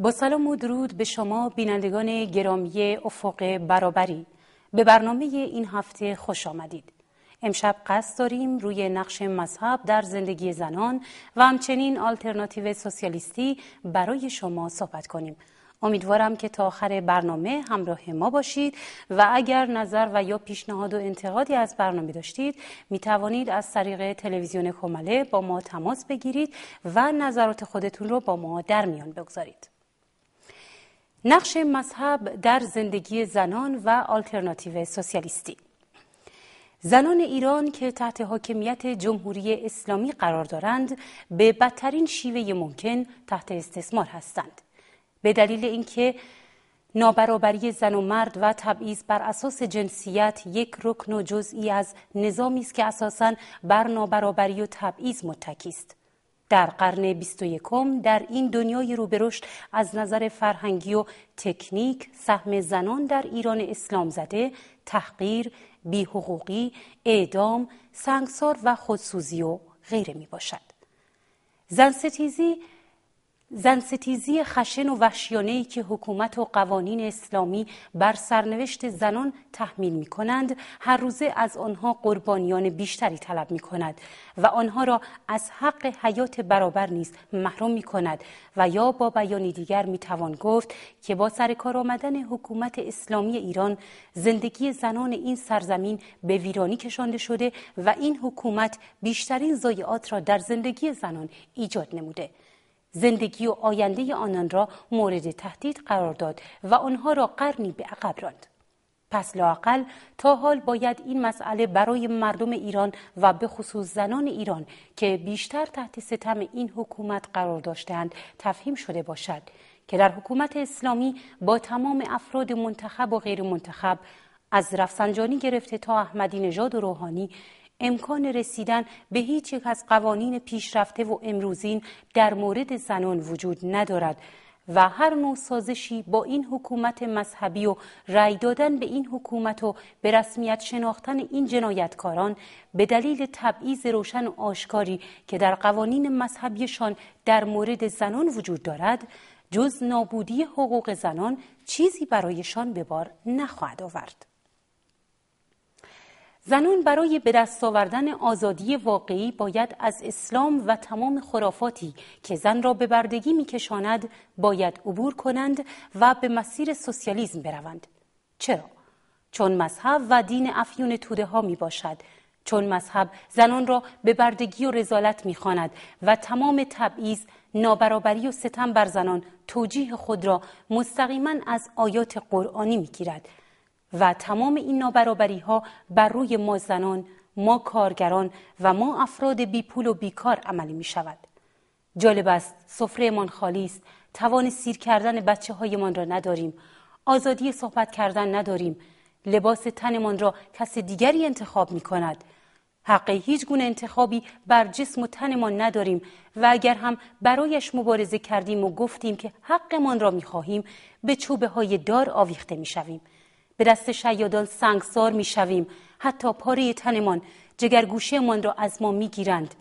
با سلام و درود به شما بینندگان گرامی افق برابری به برنامه این هفته خوش آمدید امشب قصد داریم روی نقش مذهب در زندگی زنان و همچنین آلترناتیو سوسیالیستی برای شما صحبت کنیم امیدوارم که تا آخر برنامه همراه ما باشید و اگر نظر و یا پیشنهاد و انتقادی از برنامه داشتید می توانید از طریق تلویزیون کماله با ما تماس بگیرید و نظرات خودتون رو با ما در میان بگذارید. نقش مذهب در زندگی زنان و آلترناتیو سوسیالیستی زنان ایران که تحت حاکمیت جمهوری اسلامی قرار دارند به بدترین شیوه ممکن تحت استثمار هستند به دلیل اینکه نابرابری زن و مرد و تبعیض بر اساس جنسیت یک رکن و جزئی از نظامی است که اساساً بر نابرابری و تبعیض متکی است در قرن 21 در این دنیای روبرشت از نظر فرهنگی و تکنیک سهم زنان در ایران اسلام زده تحقیر، بیحقوقی، اعدام، سنگسار و خودسوزی و غیره می باشد. زن ستیزی زنستیزی خشن و ای که حکومت و قوانین اسلامی بر سرنوشت زنان تحمیل می کنند هر روزه از آنها قربانیان بیشتری طلب می کند و آنها را از حق حیات برابر نیز محروم می کند و یا با بیان دیگر می توان گفت که با سرکار آمدن حکومت اسلامی ایران زندگی زنان این سرزمین به ویرانی کشانده شده و این حکومت بیشترین ضایعات را در زندگی زنان ایجاد نموده زندگی و آینده آنان را مورد تهدید قرار داد و آنها را قرنی به عقب راند پس لاقل تا حال باید این مسئله برای مردم ایران و به خصوص زنان ایران که بیشتر تحت ستم این حکومت قرار داشتند تفهیم شده باشد که در حکومت اسلامی با تمام افراد منتخب و غیر منتخب از رفسنجانی گرفته تا احمدی نژاد و روحانی امکان رسیدن به هیچ یک از قوانین پیشرفته و امروزین در مورد زنان وجود ندارد و هر نوع سازشی با این حکومت مذهبی و رأی دادن به این حکومت و به رسمیت شناختن این جنایتکاران به دلیل تبعیض روشن و آشکاری که در قوانین مذهبیشان در مورد زنان وجود دارد جز نابودی حقوق زنان چیزی برایشان به بار نخواهد آورد زنان برای به دست آوردن آزادی واقعی باید از اسلام و تمام خرافاتی که زن را به بردگی میکشاند باید عبور کنند و به مسیر سوسیالیسم بروند چرا چون مذهب و دین افیون توده ها می باشد چون مذهب زنان را به بردگی و رزالت میخواند و تمام تبعیض نابرابری و ستم بر زنان توجیه خود را مستقیما از آیات قرآنی میگیرد و تمام این نابرابری ها بر روی ما زنان، ما کارگران و ما افراد بی پول و بیکار عملی می شود. جالب است سفرهمان خالی است توان سیر کردن بچه را نداریم آزادی صحبت کردن نداریم لباس تنمان را کس دیگری انتخاب می کند حق هیچ گونه انتخابی بر جسم و تنمان نداریم و اگر هم برایش مبارزه کردیم و گفتیم که حقمان را خواهیم، به چوبه های دار آویخته شویم. به دست شیادان سنگسار میشویم حتی پاره تنمان گوشهمان را از ما میگیرند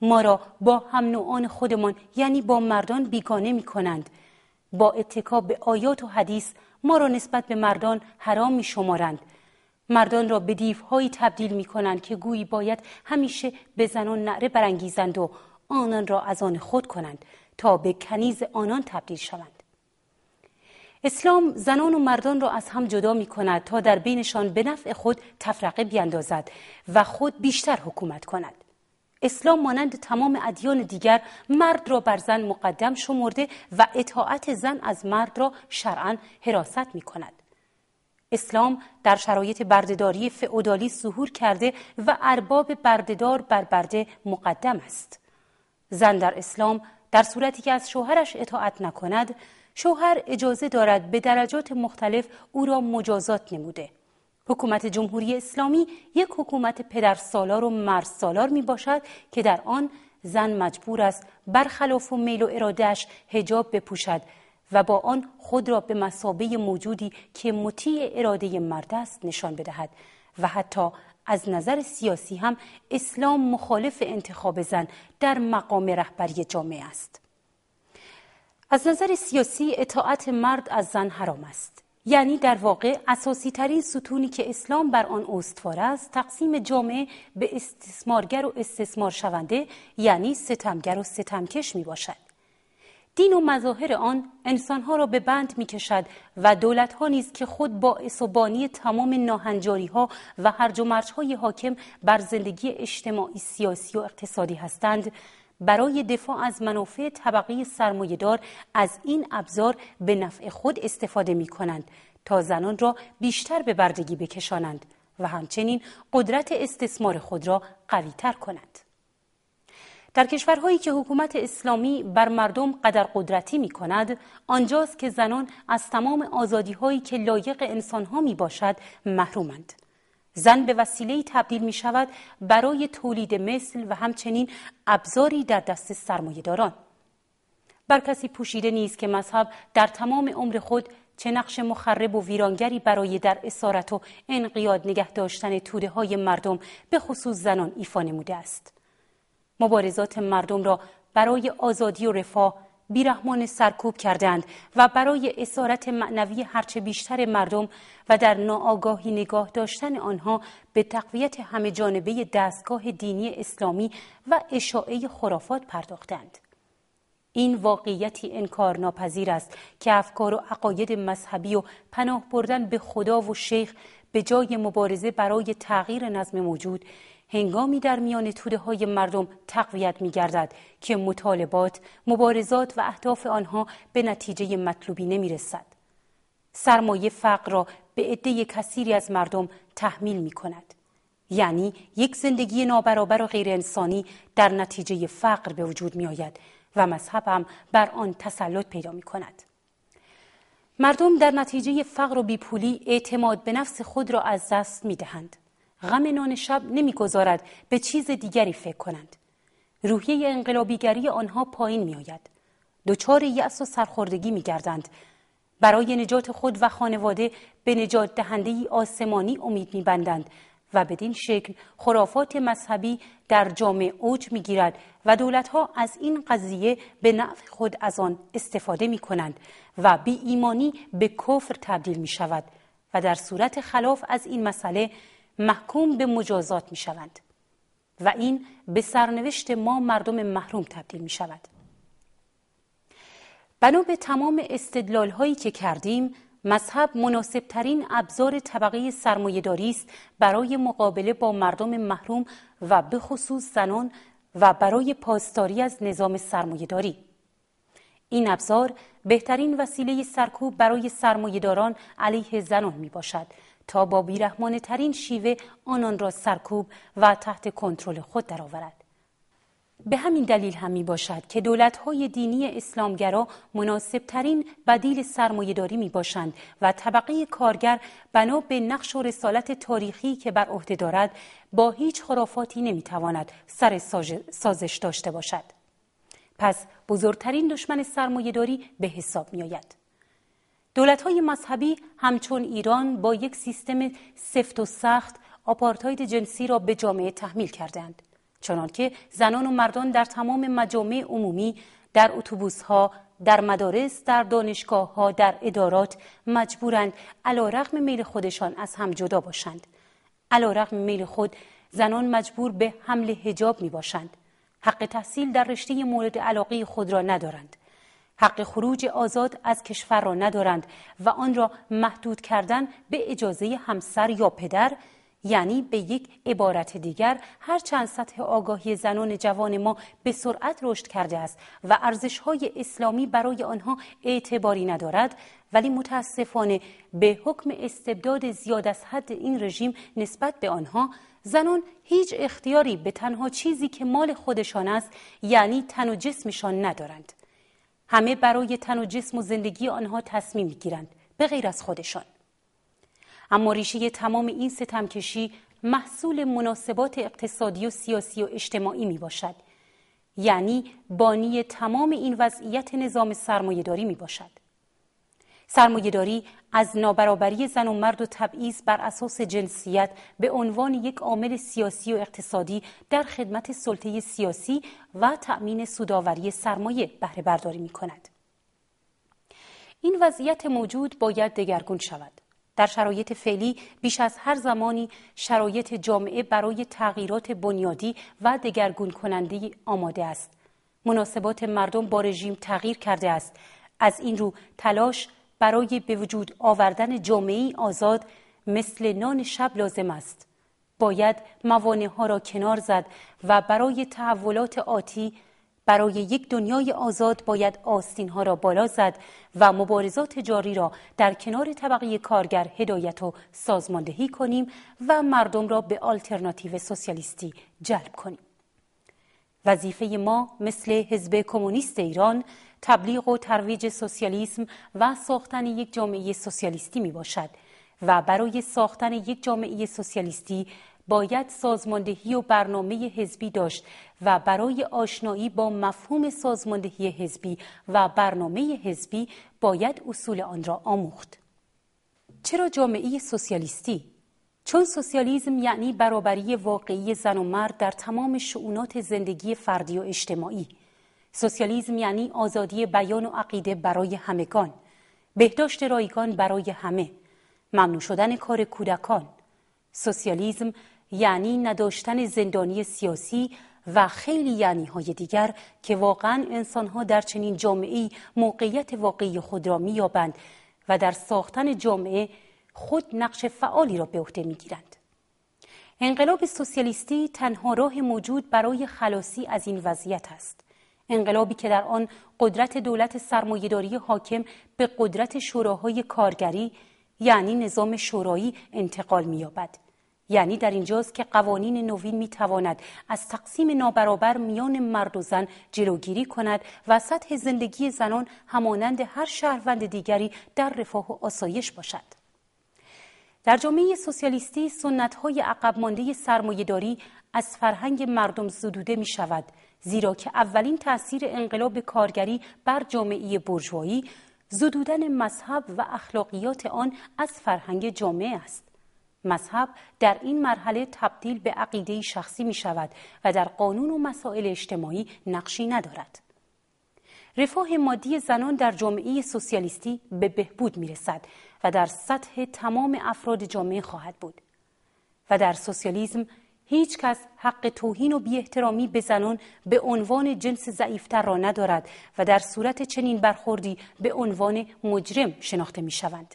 ما را با هم نوعان خودمان یعنی با مردان بیگانه می کنند. با اتکاب به آیات و حدیث ما را نسبت به مردان حرام می شمارند. مردان را به دیوهایی تبدیل می کنند که گویی باید همیشه به زنان نعره برانگیزند و آنان را از آن خود کنند تا به کنیز آنان تبدیل شوند. اسلام زنان و مردان را از هم جدا می کند تا در بینشان به نفع خود تفرقه بیندازد و خود بیشتر حکومت کند اسلام مانند تمام ادیان دیگر مرد را بر زن مقدم شمرده و اطاعت زن از مرد را شرعا حراست می کند اسلام در شرایط بردهداری فعودالی ظهور کرده و ارباب بردهدار بر برده مقدم است زن در اسلام در صورتی که از شوهرش اطاعت نکند شوهر اجازه دارد به درجات مختلف او را مجازات نموده حکومت جمهوری اسلامی یک حکومت پدرسالار و مرسالار می باشد که در آن زن مجبور است برخلاف و میل و ارادهش هجاب بپوشد و با آن خود را به مسابه موجودی که مطیع اراده مرد است نشان بدهد و حتی از نظر سیاسی هم اسلام مخالف انتخاب زن در مقام رهبری جامعه است. از نظر سیاسی اطاعت مرد از زن حرام است یعنی در واقع اساسی ترین ستونی که اسلام بر آن استوار است تقسیم جامعه به استثمارگر و استثمار شونده یعنی ستمگر و ستمکش می باشد. دین و مظاهر آن انسانها را به بند می کشد و ها نیز که خود با و بانی تمام ناهنجاری ها و هرج و مرج های حاکم بر زندگی اجتماعی سیاسی و اقتصادی هستند برای دفاع از منافع طبقه سرمایهدار از این ابزار به نفع خود استفاده می کنند تا زنان را بیشتر به بردگی بکشانند و همچنین قدرت استثمار خود را قوی تر کنند. در کشورهایی که حکومت اسلامی بر مردم قدر قدرتی می کند، آنجاست که زنان از تمام آزادی هایی که لایق ها می باشد محرومند. زن به وسیله تبدیل می شود برای تولید مثل و همچنین ابزاری در دست داران. بر کسی پوشیده نیست که مذهب در تمام عمر خود چه نقش مخرب و ویرانگری برای در اسارت و انقیاد نگه داشتن توده های مردم به خصوص زنان ایفا نموده است مبارزات مردم را برای آزادی و رفاه بیرحمان سرکوب کردند و برای اسارت معنوی هرچه بیشتر مردم و در ناآگاهی نگاه داشتن آنها به تقویت همه جانبه دستگاه دینی اسلامی و اشاعه خرافات پرداختند. این واقعیتی انکار ناپذیر است که افکار و عقاید مذهبی و پناه بردن به خدا و شیخ به جای مبارزه برای تغییر نظم موجود هنگامی در میان توده های مردم تقویت می گردد که مطالبات، مبارزات و اهداف آنها به نتیجه مطلوبی نمی رسد. سرمایه فقر را به عده کثیری از مردم تحمیل می کند. یعنی یک زندگی نابرابر و غیر انسانی در نتیجه فقر به وجود می آید و مذهب هم بر آن تسلط پیدا می کند. مردم در نتیجه فقر و بیپولی اعتماد به نفس خود را از دست می دهند. غم نان شب نمیگذارد به چیز دیگری فکر کنند روحیه انقلابیگری آنها پایین میآید دچار یأس و سرخوردگی گردند برای نجات خود و خانواده به نجات دهنده آسمانی امید میبندند و بدین شکل خرافات مذهبی در جامعه اوج گیرد و دولتها از این قضیه به نفع خود از آن استفاده می کنند و بی ایمانی به کفر تبدیل می شود و در صورت خلاف از این مسئله محکوم به مجازات می شوند و این به سرنوشت ما مردم محروم تبدیل می شود. بنا به تمام استدلال هایی که کردیم مذهب مناسبترین ابزار طبقه سرمایهداری است برای مقابله با مردم محروم و به خصوص زنان و برای پاسداری از نظام سرمایهداری این ابزار بهترین وسیله سرکوب برای سرمایهداران علیه زنان می باشد تا با بیرحمانه ترین شیوه آنان را سرکوب و تحت کنترل خود درآورد. به همین دلیل هم می باشد که دولت های دینی اسلامگرا مناسب ترین بدیل سرمایهداری می باشند و طبقه کارگر بنا به نقش و رسالت تاریخی که بر عهده دارد با هیچ خرافاتی نمی تواند سر سازش داشته باشد. پس بزرگترین دشمن داری به حساب می آید. دولت های مذهبی همچون ایران با یک سیستم سفت و سخت آپارتاید جنسی را به جامعه تحمیل کردند چنانکه زنان و مردان در تمام مجامع عمومی در اتوبوس ها در مدارس در دانشگاه ها در ادارات مجبورند علا رقم میل خودشان از هم جدا باشند علا رقم میل خود زنان مجبور به حمل هجاب می باشند حق تحصیل در رشته مورد علاقه خود را ندارند حق خروج آزاد از کشور را ندارند و آن را محدود کردن به اجازه همسر یا پدر یعنی به یک عبارت دیگر هر چند سطح آگاهی زنان جوان ما به سرعت رشد کرده است و ارزش های اسلامی برای آنها اعتباری ندارد ولی متاسفانه به حکم استبداد زیاد از حد این رژیم نسبت به آنها زنان هیچ اختیاری به تنها چیزی که مال خودشان است یعنی تن و جسمشان ندارند همه برای تن و جسم و زندگی آنها تصمیم میگیرند به غیر از خودشان اما ریشه تمام این ستمکشی محصول مناسبات اقتصادی و سیاسی و اجتماعی می باشد یعنی بانی تمام این وضعیت نظام داری می باشد سرمایهداری از نابرابری زن و مرد و تبعیض بر اساس جنسیت به عنوان یک عامل سیاسی و اقتصادی در خدمت سلطه سیاسی و تأمین سوداوری سرمایه بهره برداری می کند. این وضعیت موجود باید دگرگون شود. در شرایط فعلی بیش از هر زمانی شرایط جامعه برای تغییرات بنیادی و دگرگون کننده آماده است. مناسبات مردم با رژیم تغییر کرده است. از این رو تلاش برای به وجود آوردن جامعه آزاد مثل نان شب لازم است باید موانع ها را کنار زد و برای تحولات آتی برای یک دنیای آزاد باید آستین ها را بالا زد و مبارزات جاری را در کنار طبقه کارگر هدایت و سازماندهی کنیم و مردم را به آلترناتیو سوسیالیستی جلب کنیم. وظیفه ما مثل حزب کمونیست ایران تبلیغ و ترویج سوسیالیسم و ساختن یک جامعه سوسیالیستی می باشد و برای ساختن یک جامعه سوسیالیستی باید سازماندهی و برنامه حزبی داشت و برای آشنایی با مفهوم سازماندهی حزبی و برنامه حزبی باید اصول آن را آموخت. چرا جامعه سوسیالیستی؟ چون سوسیالیزم یعنی برابری واقعی زن و مرد در تمام شعونات زندگی فردی و اجتماعی سوسیالیزم یعنی آزادی بیان و عقیده برای همگان بهداشت رایگان برای همه ممنوع شدن کار کودکان سوسیالیزم یعنی نداشتن زندانی سیاسی و خیلی یعنی های دیگر که واقعا انسان ها در چنین جامعه موقعیت واقعی خود را مییابند و در ساختن جامعه خود نقش فعالی را به عهده میگیرند انقلاب سوسیالیستی تنها راه موجود برای خلاصی از این وضعیت است انقلابی که در آن قدرت دولت سرمایهداری حاکم به قدرت شوراهای کارگری یعنی نظام شورایی انتقال می‌یابد یعنی در اینجاست که قوانین نوین میتواند از تقسیم نابرابر میان مرد و زن جلوگیری کند و سطح زندگی زنان همانند هر شهروند دیگری در رفاه و آسایش باشد در جامعه سوسیالیستی سنت های عقب مانده سرمایهداری از فرهنگ مردم زدوده می شود زیرا که اولین تاثیر انقلاب کارگری بر جامعه برجوایی زدودن مذهب و اخلاقیات آن از فرهنگ جامعه است مذهب در این مرحله تبدیل به عقیده شخصی می شود و در قانون و مسائل اجتماعی نقشی ندارد رفاه مادی زنان در جامعه سوسیالیستی به بهبود می رسد و در سطح تمام افراد جامعه خواهد بود و در سوسیالیزم، هیچ کس حق توهین و بیاحترامی به زنان به عنوان جنس ضعیفتر را ندارد و در صورت چنین برخوردی به عنوان مجرم شناخته می شوند.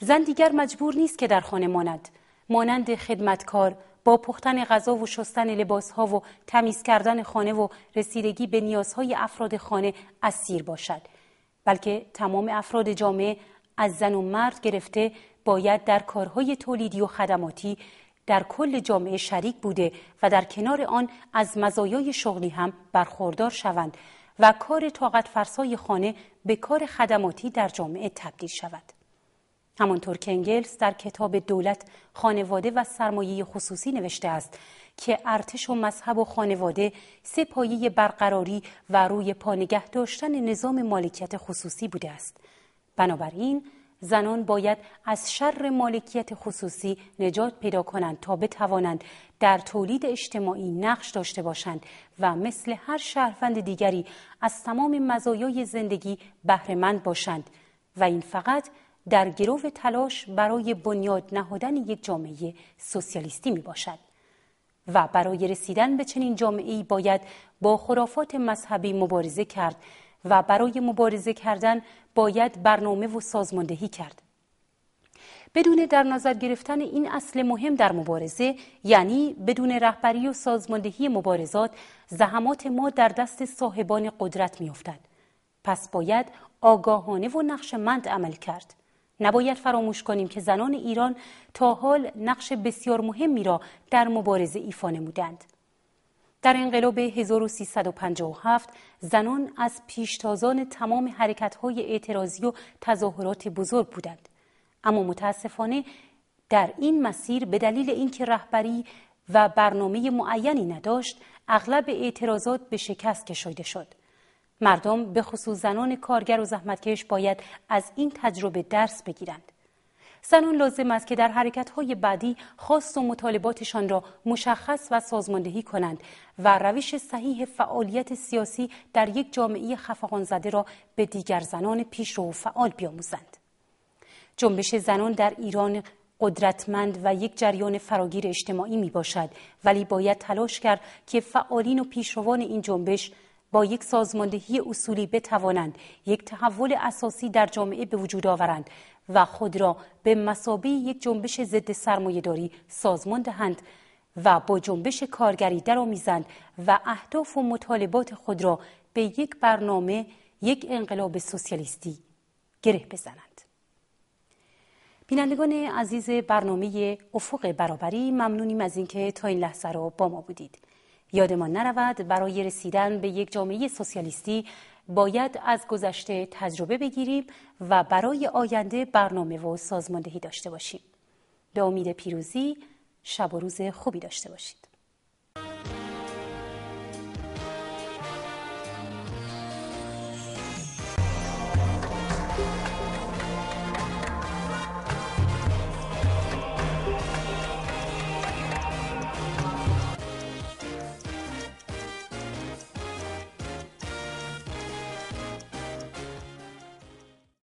زن دیگر مجبور نیست که در خانه ماند. مانند خدمتکار با پختن غذا و شستن لباسها و تمیز کردن خانه و رسیدگی به نیازهای افراد خانه اسیر باشد. بلکه تمام افراد جامعه از زن و مرد گرفته باید در کارهای تولیدی و خدماتی در کل جامعه شریک بوده و در کنار آن از مزایای شغلی هم برخوردار شوند و کار طاقت فرسای خانه به کار خدماتی در جامعه تبدیل شود. همانطور که انگلز در کتاب دولت خانواده و سرمایه خصوصی نوشته است که ارتش و مذهب و خانواده سه برقراری و روی پانگه داشتن نظام مالکیت خصوصی بوده است. بنابراین زنان باید از شر مالکیت خصوصی نجات پیدا کنند تا بتوانند در تولید اجتماعی نقش داشته باشند و مثل هر شهروند دیگری از تمام مزایای زندگی بهرهمند باشند و این فقط در گرو تلاش برای بنیاد نهادن یک جامعه سوسیالیستی می باشد. و برای رسیدن به چنین جامعه باید با خرافات مذهبی مبارزه کرد و برای مبارزه کردن باید برنامه و سازماندهی کرد. بدون در نظر گرفتن این اصل مهم در مبارزه یعنی بدون رهبری و سازماندهی مبارزات زحمات ما در دست صاحبان قدرت میافتد پس باید آگاهانه و نقش مند عمل کرد نباید فراموش کنیم که زنان ایران تا حال نقش بسیار مهمی را در مبارزه ایفا نمودند در انقلاب 1357 زنان از پیشتازان تمام حرکتهای اعتراضی و تظاهرات بزرگ بودند اما متاسفانه در این مسیر به دلیل اینکه رهبری و برنامه معینی نداشت اغلب اعتراضات به شکست کشیده شد مردم به خصوص زنان کارگر و زحمتکش باید از این تجربه درس بگیرند زنان لازم است که در حرکت‌های بعدی خواست و مطالباتشان را مشخص و سازماندهی کنند و روش صحیح فعالیت سیاسی در یک جامعه خفقان زده را به دیگر زنان پیشرو فعال بیاموزند. جنبش زنان در ایران قدرتمند و یک جریان فراگیر اجتماعی می باشد ولی باید تلاش کرد که فعالین و پیشروان این جنبش با یک سازماندهی اصولی بتوانند یک تحول اساسی در جامعه به وجود آورند و خود را به مسابه یک جنبش ضد داری سازمان دهند و با جنبش کارگری درآمیزند و اهداف و مطالبات خود را به یک برنامه یک انقلاب سوسیالیستی گره بزنند بینندگان عزیز برنامه افق برابری ممنونیم از اینکه تا این لحظه را با ما بودید یادمان نرود برای رسیدن به یک جامعه سوسیالیستی باید از گذشته تجربه بگیریم و برای آینده برنامه و سازماندهی داشته باشیم. به امید پیروزی شب و روز خوبی داشته باشید.